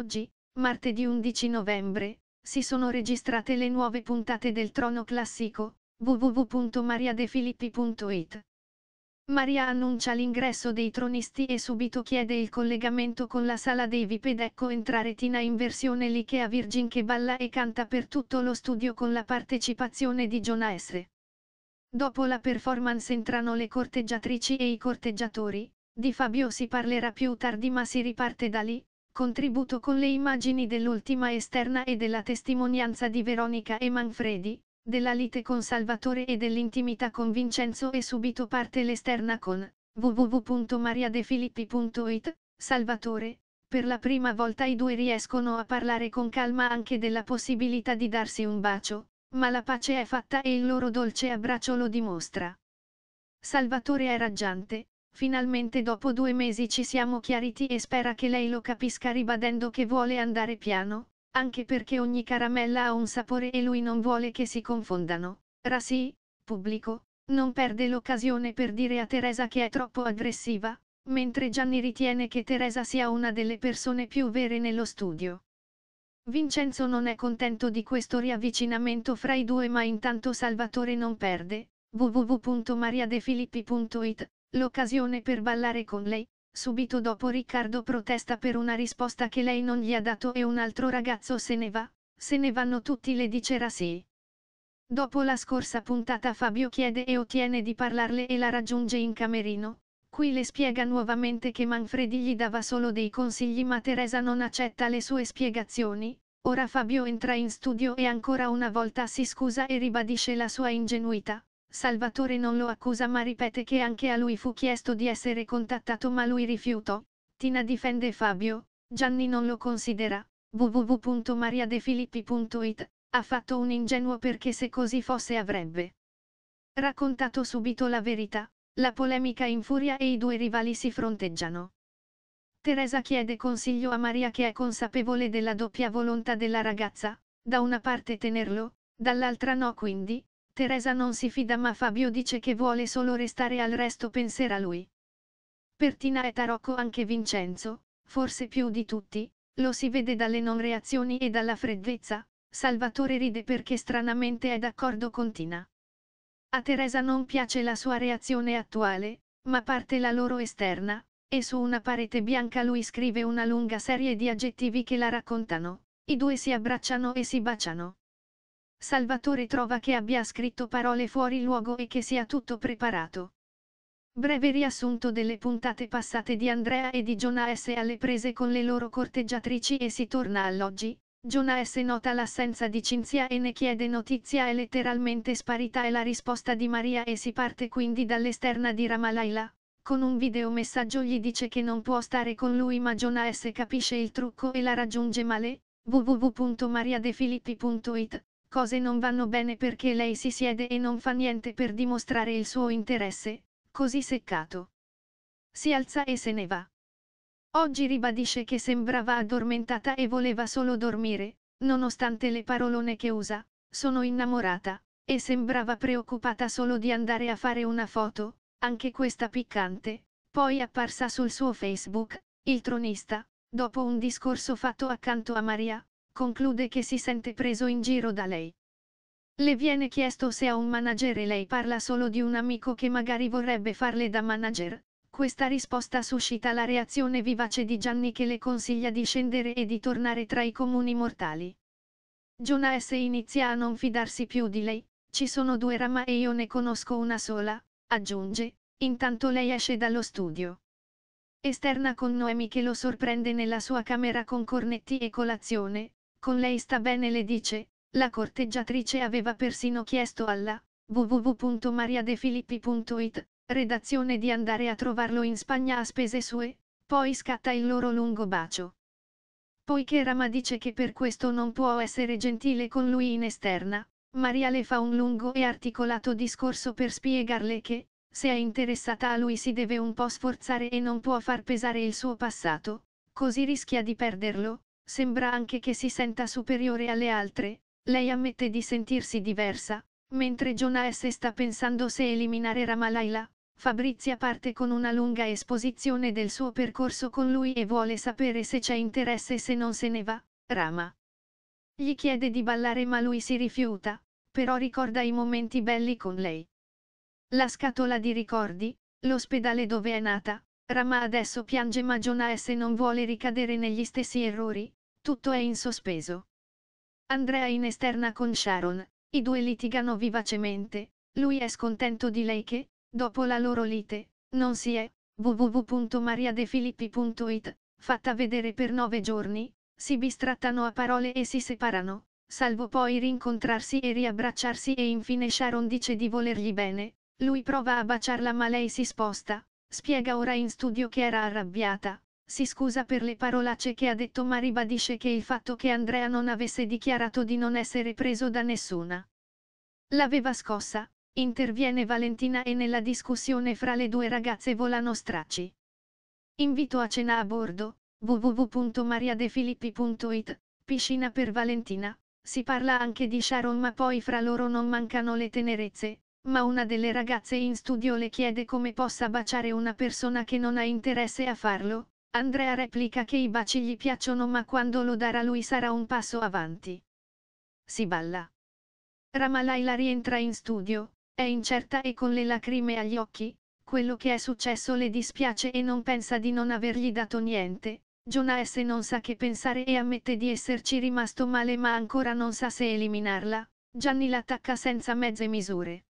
Oggi, martedì 11 novembre, si sono registrate le nuove puntate del Trono Classico, www.mariadefilippi.it. Maria annuncia l'ingresso dei tronisti e subito chiede il collegamento con la sala dei VIP ed ecco entrare Tina in versione Lichea Virgin che balla e canta per tutto lo studio con la partecipazione di Jonah S. Dopo la performance entrano le corteggiatrici e i corteggiatori, di Fabio si parlerà più tardi ma si riparte da lì, contributo con le immagini dell'ultima esterna e della testimonianza di Veronica e Manfredi, della lite con Salvatore e dell'intimità con Vincenzo e subito parte l'esterna con www.mariadefilippi.it, Salvatore, per la prima volta i due riescono a parlare con calma anche della possibilità di darsi un bacio, ma la pace è fatta e il loro dolce abbraccio lo dimostra. Salvatore è raggiante, Finalmente dopo due mesi ci siamo chiariti e spera che lei lo capisca ribadendo che vuole andare piano, anche perché ogni caramella ha un sapore e lui non vuole che si confondano. Rasi, pubblico, non perde l'occasione per dire a Teresa che è troppo aggressiva, mentre Gianni ritiene che Teresa sia una delle persone più vere nello studio. Vincenzo non è contento di questo riavvicinamento fra i due ma intanto Salvatore non perde, www.mariadefilippi.it, l'occasione per ballare con lei, subito dopo Riccardo protesta per una risposta che lei non gli ha dato e un altro ragazzo se ne va, se ne vanno tutti le dice Rasii. Dopo la scorsa puntata Fabio chiede e ottiene di parlarle e la raggiunge in camerino, qui le spiega nuovamente che Manfredi gli dava solo dei consigli ma Teresa non accetta le sue spiegazioni, ora Fabio entra in studio e ancora una volta si scusa e ribadisce la sua ingenuità, Salvatore non lo accusa ma ripete che anche a lui fu chiesto di essere contattato ma lui rifiutò. Tina difende Fabio, Gianni non lo considera. www.mariadefilippi.it ha fatto un ingenuo perché se così fosse avrebbe raccontato subito la verità. La polemica infuria e i due rivali si fronteggiano. Teresa chiede consiglio a Maria che è consapevole della doppia volontà della ragazza, da una parte tenerlo, dall'altra no quindi, Teresa non si fida ma Fabio dice che vuole solo restare al resto penserà lui. Per Tina e Tarocco anche Vincenzo, forse più di tutti, lo si vede dalle non reazioni e dalla freddezza, Salvatore ride perché stranamente è d'accordo con Tina. A Teresa non piace la sua reazione attuale, ma parte la loro esterna, e su una parete bianca lui scrive una lunga serie di aggettivi che la raccontano. I due si abbracciano e si baciano. Salvatore trova che abbia scritto parole fuori luogo e che sia tutto preparato. Breve riassunto delle puntate passate di Andrea e di Giona S. alle prese con le loro corteggiatrici e si torna all'oggi. Giona S. nota l'assenza di Cinzia e ne chiede notizia è letteralmente sparita è la risposta di Maria e si parte quindi dall'esterna di Ramalaila. Con un videomessaggio gli dice che non può stare con lui ma Giona S. capisce il trucco e la raggiunge male. www.mariadefilippi.it cose non vanno bene perché lei si siede e non fa niente per dimostrare il suo interesse, così seccato. Si alza e se ne va. Oggi ribadisce che sembrava addormentata e voleva solo dormire, nonostante le parolone che usa, sono innamorata, e sembrava preoccupata solo di andare a fare una foto, anche questa piccante, poi apparsa sul suo Facebook, il tronista, dopo un discorso fatto accanto a Maria, conclude che si sente preso in giro da lei. Le viene chiesto se ha un manager e lei parla solo di un amico che magari vorrebbe farle da manager. Questa risposta suscita la reazione vivace di Gianni che le consiglia di scendere e di tornare tra i comuni mortali. Jonah S. inizia a non fidarsi più di lei, ci sono due rama e io ne conosco una sola, aggiunge, intanto lei esce dallo studio. Esterna con Noemi che lo sorprende nella sua camera con cornetti e colazione, con lei sta bene le dice, la corteggiatrice aveva persino chiesto alla www.mariadefilippi.it, redazione di andare a trovarlo in Spagna a spese sue, poi scatta il loro lungo bacio. Poiché Rama dice che per questo non può essere gentile con lui in esterna, Maria le fa un lungo e articolato discorso per spiegarle che, se è interessata a lui si deve un po' sforzare e non può far pesare il suo passato, così rischia di perderlo, sembra anche che si senta superiore alle altre, lei ammette di sentirsi diversa, mentre Jonah S. sta pensando se eliminare Ramalaila, Fabrizia parte con una lunga esposizione del suo percorso con lui e vuole sapere se c'è interesse se non se ne va, Rama. Gli chiede di ballare ma lui si rifiuta, però ricorda i momenti belli con lei. La scatola di ricordi, l'ospedale dove è nata, Rama adesso piange ma Jonah S. non vuole ricadere negli stessi errori, tutto è in sospeso. Andrea in esterna con Sharon, i due litigano vivacemente, lui è scontento di lei che, dopo la loro lite, non si è, www.mariadefilippi.it, fatta vedere per nove giorni, si bistrattano a parole e si separano, salvo poi rincontrarsi e riabbracciarsi e infine Sharon dice di volergli bene, lui prova a baciarla ma lei si sposta, spiega ora in studio che era arrabbiata, si scusa per le parolacce che ha detto ma ribadisce che il fatto che Andrea non avesse dichiarato di non essere preso da nessuna. L'aveva scossa, interviene Valentina e nella discussione fra le due ragazze volano stracci. Invito a cena a bordo, www.mariadefilippi.it, piscina per Valentina, si parla anche di Sharon ma poi fra loro non mancano le tenerezze, ma una delle ragazze in studio le chiede come possa baciare una persona che non ha interesse a farlo, Andrea replica che i baci gli piacciono ma quando lo darà lui sarà un passo avanti. Si balla. Ramalaila rientra in studio, è incerta e con le lacrime agli occhi, quello che è successo le dispiace e non pensa di non avergli dato niente, Jonah S. non sa che pensare e ammette di esserci rimasto male ma ancora non sa se eliminarla, Gianni l'attacca senza mezze misure.